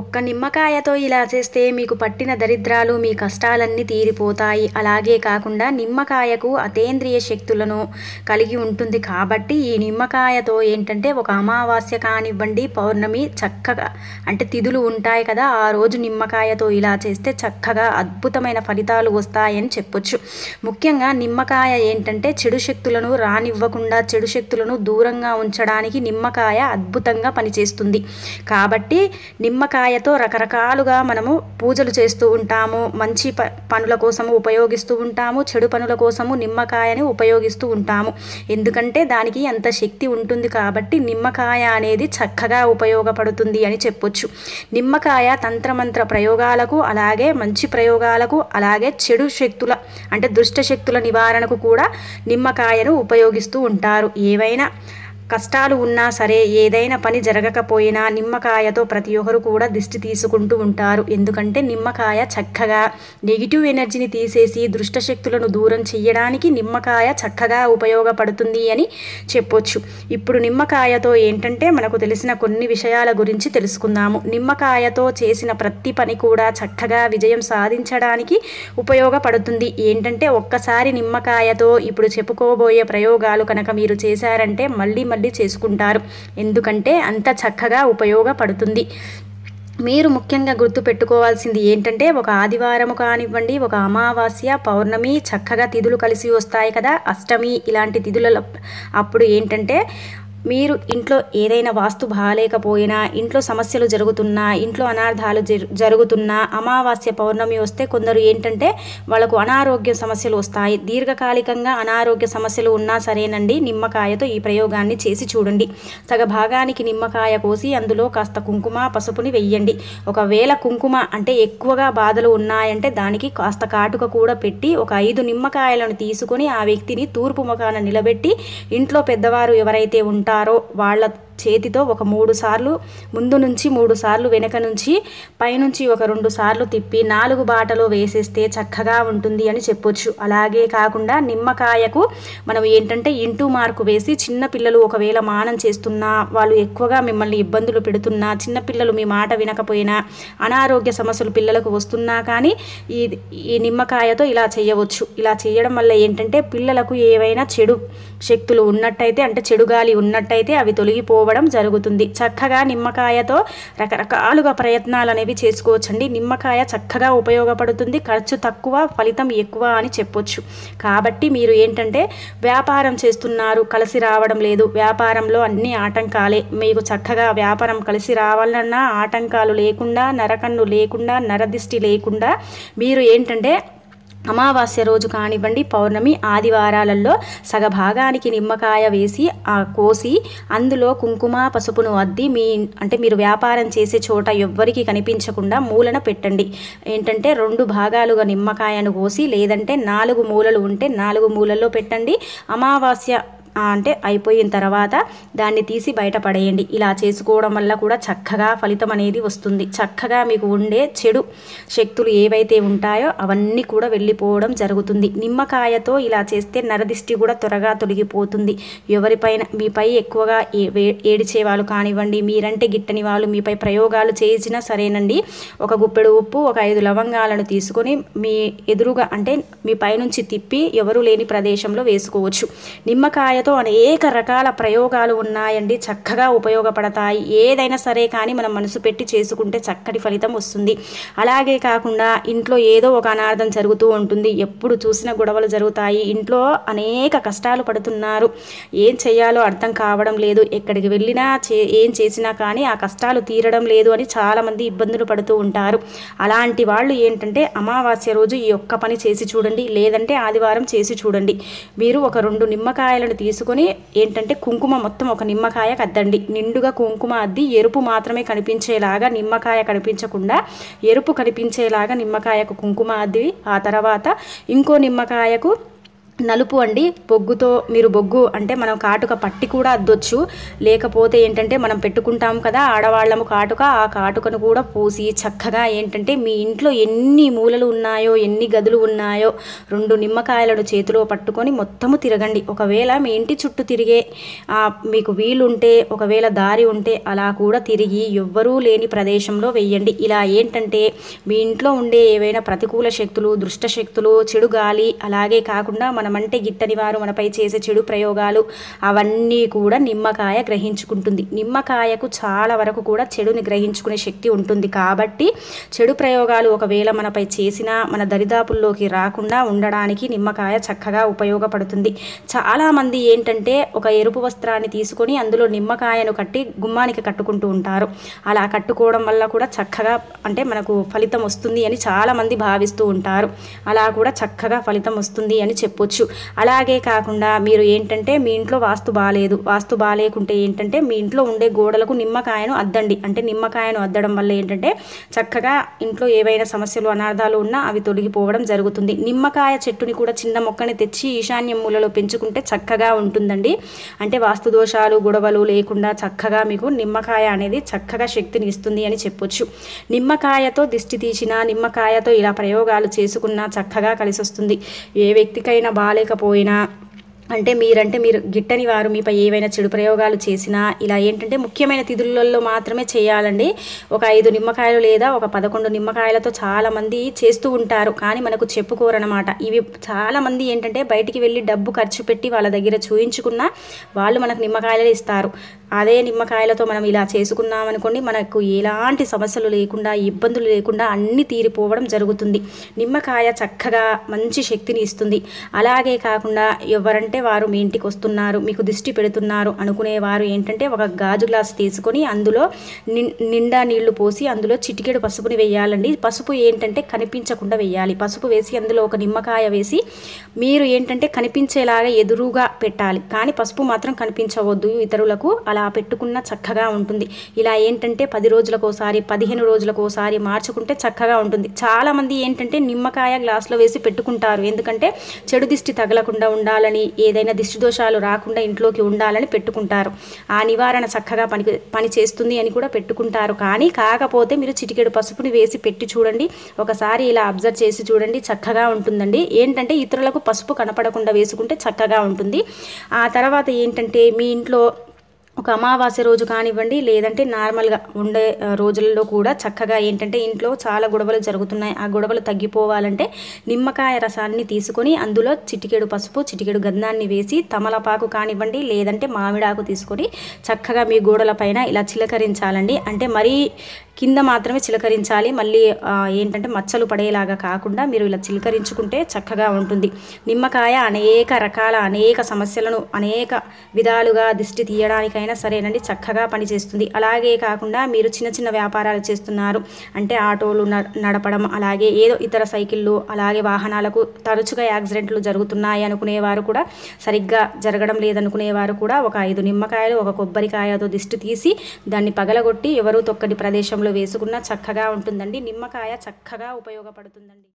ఒక్క నిమ్మకాయతో ఇలా చేస్తే మీకు పట్టిన దరిద్రాలు మీ కష్టాలన్నీ తీరిపోతాయి అలాగే కాకుండా నిమ్మకాయకు అతేంద్రియ శక్తులను కలిగి ఉంటుంది కాబట్టి ఈ నిమ్మకాయతో ఏంటంటే ఒక అమావాస్య కానివ్వండి పౌర్ణమి చక్కగా అంటే తిథులు ఉంటాయి కదా ఆ రోజు నిమ్మకాయతో ఇలా చేస్తే చక్కగా అద్భుతమైన ఫలితాలు వస్తాయని చెప్పొచ్చు ముఖ్యంగా నిమ్మకాయ ఏంటంటే చెడు శక్తులను రానివ్వకుండా చెడు శక్తులను దూరంగా ఉంచడానికి నిమ్మకాయ అద్భుతంగా పనిచేస్తుంది కాబట్టి నిమ్మకాయ కాయతో రకరకాలుగా మనము పూజలు చేస్తూ ఉంటాము మంచి ప పనుల కోసము ఉపయోగిస్తూ ఉంటాము చెడు పనుల కోసము నిమ్మకాయని ఉపయోగిస్తూ ఉంటాము ఎందుకంటే దానికి అంత శక్తి ఉంటుంది కాబట్టి నిమ్మకాయ అనేది చక్కగా ఉపయోగపడుతుంది అని చెప్పొచ్చు నిమ్మకాయ తంత్రమంత్ర ప్రయోగాలకు అలాగే మంచి ప్రయోగాలకు అలాగే చెడు శక్తుల అంటే దుష్ట శక్తుల నివారణకు కూడా నిమ్మకాయను ఉపయోగిస్తూ ఉంటారు ఏవైనా కష్టాలు ఉన్నా సరే ఏదైనా పని జరగకపోయినా నిమ్మకాయతో ప్రతి ఒక్కరు కూడా దిష్టి తీసుకుంటూ ఉంటారు ఎందుకంటే నిమ్మకాయ చక్కగా నెగిటివ్ ఎనర్జీని తీసేసి దుష్టశక్తులను దూరం చేయడానికి నిమ్మకాయ చక్కగా ఉపయోగపడుతుంది అని చెప్పొచ్చు ఇప్పుడు నిమ్మకాయతో ఏంటంటే మనకు తెలిసిన కొన్ని విషయాల గురించి తెలుసుకుందాము నిమ్మకాయతో చేసిన ప్రతి పని కూడా చక్కగా విజయం సాధించడానికి ఉపయోగపడుతుంది ఏంటంటే ఒక్కసారి నిమ్మకాయతో ఇప్పుడు చెప్పుకోబోయే ప్రయోగాలు కనుక మీరు చేశారంటే మళ్ళీ వడ్డీ చేసుకుంటారు ఎందుకంటే అంత చక్కగా ఉపయోగపడుతుంది మీరు ముఖ్యంగా గుర్తుపెట్టుకోవాల్సింది ఏంటంటే ఒక ఆదివారం కానివ్వండి ఒక అమావాస్య పౌర్ణమి చక్కగా తిథులు కలిసి వస్తాయి కదా అష్టమి ఇలాంటి తిథుల అప్పుడు ఏంటంటే మీరు ఇంట్లో ఏదైనా వాస్తు బాగాలేకపోయినా ఇంట్లో సమస్యలు జరుగుతున్నా ఇంట్లో అనార్థాలు జరుగుతున్నా అమావాస్య పౌర్ణమి వస్తే కొందరు ఏంటంటే వాళ్ళకు అనారోగ్య సమస్యలు వస్తాయి దీర్ఘకాలికంగా అనారోగ్య సమస్యలు ఉన్నా సరేనండి నిమ్మకాయతో ఈ ప్రయోగాన్ని చేసి చూడండి సగ భాగానికి నిమ్మకాయ కోసి అందులో కాస్త కుంకుమ పసుపుని వెయ్యండి ఒకవేళ కుంకుమ అంటే ఎక్కువగా బాధలు ఉన్నాయంటే దానికి కాస్త కాటుక కూడా పెట్టి ఒక ఐదు నిమ్మకాయలను తీసుకొని ఆ వ్యక్తిని తూర్పు ముఖాన నిలబెట్టి ఇంట్లో పెద్దవారు ఎవరైతే ఉంటారో ఉంటారో వాళ్ళ చేతితో ఒక మూడు సార్లు ముందు నుంచి మూడు సార్లు వెనక నుంచి పైనుంచి ఒక రెండు సార్లు తిప్పి నాలుగు బాటలో వేసేస్తే చక్కగా ఉంటుంది అని చెప్పొచ్చు అలాగే కాకుండా నిమ్మకాయకు మనం ఏంటంటే ఇంటూ మార్కు వేసి చిన్న పిల్లలు ఒకవేళ మానం చేస్తున్నా వాళ్ళు ఎక్కువగా మిమ్మల్ని ఇబ్బందులు పెడుతున్నా చిన్నపిల్లలు మీ మాట వినకపోయినా అనారోగ్య సమస్యలు పిల్లలకు వస్తున్నా కానీ ఈ ఈ నిమ్మకాయతో ఇలా చేయవచ్చు ఇలా చేయడం వల్ల ఏంటంటే పిల్లలకు ఏవైనా చెడు శక్తులు ఉన్నట్టయితే అంటే చెడు గాలి ఉన్నట్టయితే అవి తొలగిపో చేసుకోవడం జరుగుతుంది చక్కగా నిమ్మకాయతో రకరకాలుగా ప్రయత్నాలు అనేవి చేసుకోవచ్చండి నిమ్మకాయ చక్కగా ఉపయోగపడుతుంది ఖర్చు తక్కువ ఫలితం ఎక్కువ అని చెప్పొచ్చు కాబట్టి మీరు ఏంటంటే వ్యాపారం చేస్తున్నారు కలిసి రావడం లేదు వ్యాపారంలో అన్ని ఆటంకాలే మీకు చక్కగా వ్యాపారం కలిసి రావాలన్నా ఆటంకాలు లేకుండా నరకన్ను లేకుండా నరదిష్టి లేకుండా మీరు ఏంటంటే అమావాస్య రోజు కానివ్వండి పౌర్ణమి ఆదివారాలలో సగభాగానికి నిమ్మకాయ వేసి ఆ కోసి అందులో కుంకుమ పసుపును అద్ది మీ అంటే మీరు వ్యాపారం చేసే చోట ఎవ్వరికి కనిపించకుండా మూలన పెట్టండి ఏంటంటే రెండు భాగాలుగా నిమ్మకాయను కోసి లేదంటే నాలుగు మూలలు ఉంటే నాలుగు మూలల్లో పెట్టండి అమావాస్య అంటే అయిపోయిన తర్వాత దాన్ని తీసి బయటపడేయండి ఇలా చేసుకోవడం వల్ల కూడా చక్కగా ఫలితం అనేది వస్తుంది చక్కగా మీకు ఉండే చెడు శక్తులు ఏవైతే ఉంటాయో అవన్నీ కూడా వెళ్ళిపోవడం జరుగుతుంది నిమ్మకాయతో ఇలా చేస్తే నరదిష్టి కూడా త్వరగా తొలగిపోతుంది ఎవరిపైన మీపై ఎక్కువగా ఏడిచే వాళ్ళు కానివ్వండి మీరంటే గిట్టని వాళ్ళు మీపై ప్రయోగాలు చేసినా సరేనండి ఒక గుప్పెడు ఉప్పు ఒక ఐదు లవంగాలను తీసుకొని మీ ఎదురుగా అంటే మీ పైనుంచి తిప్పి ఎవరు లేని ప్రదేశంలో వేసుకోవచ్చు నిమ్మకాయ దీనితో అనేక రకాల ప్రయోగాలు ఉన్నాయండి చక్కగా ఉపయోగపడతాయి ఏదైనా సరే కానీ మనం మనసు పెట్టి చేసుకుంటే చక్కటి ఫలితం వస్తుంది అలాగే కాకుండా ఇంట్లో ఏదో ఒక అనార్థం జరుగుతూ ఉంటుంది ఎప్పుడు చూసిన గొడవలు జరుగుతాయి ఇంట్లో అనేక కష్టాలు పడుతున్నారు ఏం చేయాలో అర్థం కావడం లేదు ఎక్కడికి వెళ్ళినా చే ఏం చేసినా కానీ ఆ కష్టాలు తీరడం లేదు అని చాలామంది ఇబ్బందులు పడుతూ ఉంటారు అలాంటి వాళ్ళు ఏంటంటే అమావాస్య రోజు ఈ ఒక్క పని చేసి చూడండి లేదంటే ఆదివారం చేసి చూడండి మీరు ఒక రెండు నిమ్మకాయలను తీసుకు తీసుకొని ఏంటంటే కుంకుమ మొత్తం ఒక నిమ్మకాయ కద్దండి నిండుగా కుంకుమ అద్ది ఎరుపు మాత్రమే కనిపించేలాగా నిమ్మకాయ కనిపించకుండా ఎరుపు కనిపించేలాగా నిమ్మకాయకు కుంకుమ అద్ది ఆ తర్వాత ఇంకో నిమ్మకాయకు నలుపు అండి బొగ్గుతో మీరు బొగ్గు అంటే మనం కాటుక పట్టి కూడా అద్దొచ్చు లేకపోతే ఏంటంటే మనం పెట్టుకుంటాం కదా ఆడవాళ్ళము కాటుక ఆ కాటుకను కూడా పూసి చక్కగా ఏంటంటే మీ ఇంట్లో ఎన్ని మూలలు ఉన్నాయో ఎన్ని గదులు ఉన్నాయో రెండు నిమ్మకాయలను చేతిలో పట్టుకొని మొత్తము తిరగండి ఒకవేళ మీ ఇంటి చుట్టూ తిరిగే మీకు వీలుంటే ఒకవేళ దారి ఉంటే అలా కూడా తిరిగి ఎవ్వరూ లేని ప్రదేశంలో వెయ్యండి ఇలా ఏంటంటే మీ ఇంట్లో ఉండే ఏవైనా ప్రతికూల శక్తులు దృష్ట శక్తులు చెడు గాలి అలాగే కాకుండా మనమంటే గిట్టని వారు మనపై చేసే చెడు ప్రయోగాలు అవన్నీ కూడా నిమ్మకాయ గ్రహించుకుంటుంది నిమ్మకాయకు చాలా వరకు కూడా చెడుని గ్రహించుకునే శక్తి ఉంటుంది కాబట్టి చెడు ప్రయోగాలు ఒకవేళ మనపై చేసినా మన దరిదాపుల్లోకి రాకుండా ఉండడానికి నిమ్మకాయ చక్కగా ఉపయోగపడుతుంది చాలామంది ఏంటంటే ఒక ఎరుపు వస్త్రాన్ని తీసుకొని అందులో నిమ్మకాయను కట్టి గుమ్మానికి కట్టుకుంటూ ఉంటారు అలా కట్టుకోవడం వల్ల కూడా చక్కగా అంటే మనకు ఫలితం వస్తుంది అని చాలామంది భావిస్తూ ఉంటారు అలా కూడా చక్కగా ఫలితం వస్తుంది అని చెప్పొచ్చు చేసుకోవచ్చు అలాగే కాకుండా మీరు ఏంటంటే మీ ఇంట్లో వాస్తు బాగాలేదు వాస్తు బాగాలేకుంటే ఏంటంటే మీ ఇంట్లో ఉండే గోడలకు నిమ్మకాయను అద్దండి అంటే నిమ్మకాయను అద్దడం వల్ల ఏంటంటే చక్కగా ఇంట్లో ఏవైనా సమస్యలు అనార్థాలు ఉన్నా అవి తొలగిపోవడం జరుగుతుంది నిమ్మకాయ చెట్టుని కూడా చిన్న మొక్కని తెచ్చి ఈశాన్య మూలలో పెంచుకుంటే చక్కగా ఉంటుందండి అంటే వాస్తు దోషాలు గొడవలు లేకుండా చక్కగా మీకు నిమ్మకాయ అనేది చక్కగా శక్తిని ఇస్తుంది అని చెప్పొచ్చు నిమ్మకాయతో దిష్టి తీసినా నిమ్మకాయతో ఇలా ప్రయోగాలు చేసుకున్నా చక్కగా కలిసి వస్తుంది ఏ వ్యక్తికైనా బాగాలేకపోయినా అంటే మీరంటే మీరు గిట్టని వారు మీపై ఏవైనా చెడు ప్రయోగాలు చేసినా ఇలా ఏంటంటే ముఖ్యమైన తిథులలో మాత్రమే చేయాలండి ఒక ఐదు నిమ్మకాయలు లేదా ఒక పదకొండు నిమ్మకాయలతో చాలామంది చేస్తూ ఉంటారు కానీ మనకు చెప్పుకోరనమాట ఇవి చాలామంది ఏంటంటే బయటికి వెళ్ళి డబ్బు ఖర్చు పెట్టి వాళ్ళ దగ్గర చూయించుకున్నా వాళ్ళు మనకు నిమ్మకాయలు ఇస్తారు అదే నిమ్మకాయలతో మనం ఇలా చేసుకున్నాం అనుకోండి మనకు ఎలాంటి సమస్యలు లేకుండా ఇబ్బందులు లేకుండా అన్నీ తీరిపోవడం జరుగుతుంది నిమ్మకాయ చక్కగా మంచి శక్తిని ఇస్తుంది అలాగే కాకుండా ఎవరంటే వారు మీ ఇంటికి వస్తున్నారు మీకు దిష్టి పెడుతున్నారు అనుకునేవారు ఏంటంటే ఒక గాజు గ్లాస్ తీసుకొని అందులో నిండా నీళ్లు పోసి అందులో చిటికెడు పసుపుని వేయాలండి పసుపు ఏంటంటే కనిపించకుండా వేయాలి పసుపు వేసి అందులో ఒక నిమ్మకాయ వేసి మీరు ఏంటంటే కనిపించేలాగా ఎదురుగా పెట్టాలి కానీ పసుపు మాత్రం కనిపించవద్దు ఇతరులకు అలా పెట్టుకున్న చక్కగా ఉంటుంది ఇలా ఏంటంటే పది రోజులకోసారి పదిహేను రోజులకోసారి మార్చుకుంటే చక్కగా ఉంటుంది చాలామంది ఏంటంటే నిమ్మకాయ గ్లాస్లో వేసి పెట్టుకుంటారు ఎందుకంటే చెడు దిష్టి తగలకుండా ఉండాలని ఏదైనా దిష్టి దోషాలు రాకుండా ఇంట్లోకి ఉండాలని పెట్టుకుంటారు ఆ నివారణ చక్కగా పని పని చేస్తుంది అని కూడా పెట్టుకుంటారు కానీ కాకపోతే మీరు చిటికెడు పసుపుని వేసి పెట్టి చూడండి ఒకసారి ఇలా అబ్జర్వ్ చేసి చూడండి చక్కగా ఉంటుందండి ఏంటంటే ఇతరులకు పసుపు కనపడకుండా వేసుకుంటే చక్కగా ఉంటుంది ఆ తర్వాత ఏంటంటే మీ ఇంట్లో ఒక అమావాస్య రోజు కానివ్వండి లేదంటే నార్మల్గా ఉండే రోజుల్లో కూడా చక్కగా ఏంటంటే ఇంట్లో చాలా గొడవలు జరుగుతున్నాయి ఆ గొడవలు తగ్గిపోవాలంటే నిమ్మకాయ రసాన్ని తీసుకొని అందులో చిటికెడు పసుపు చిటికెడు గంధాన్ని వేసి తమలపాకు కానివ్వండి లేదంటే మామిడాకు తీసుకొని చక్కగా మీ గోడల పైన ఇలా చిలకరించాలండి అంటే మరీ కింద మాత్రమే చిలకరించాలి మళ్ళీ ఏంటంటే మచ్చలు పడేలాగా కాకుండా మీరు ఇలా చిలకరించుకుంటే చక్కగా ఉంటుంది నిమ్మకాయ అనేక రకాల అనేక సమస్యలను అనేక విధాలుగా దిష్టి తీయడానికైనా సరేనండి చక్కగా పనిచేస్తుంది అలాగే కాకుండా మీరు చిన్న చిన్న వ్యాపారాలు చేస్తున్నారు అంటే ఆటోలు నడపడం అలాగే ఏదో ఇతర సైకిళ్ళు అలాగే వాహనాలకు తరచుగా యాక్సిడెంట్లు జరుగుతున్నాయి అనుకునేవారు కూడా సరిగ్గా జరగడం లేదనుకునేవారు కూడా ఒక ఐదు నిమ్మకాయలు ఒక కొబ్బరికాయతో దిష్టి తీసి దాన్ని పగలగొట్టి ఎవరు తొక్కని ప్రదేశంలో పాయసంలో వేసుకున్నా చక్కగా ఉంటుందండి నిమ్మకాయ చక్కగా ఉపయోగపడుతుందండి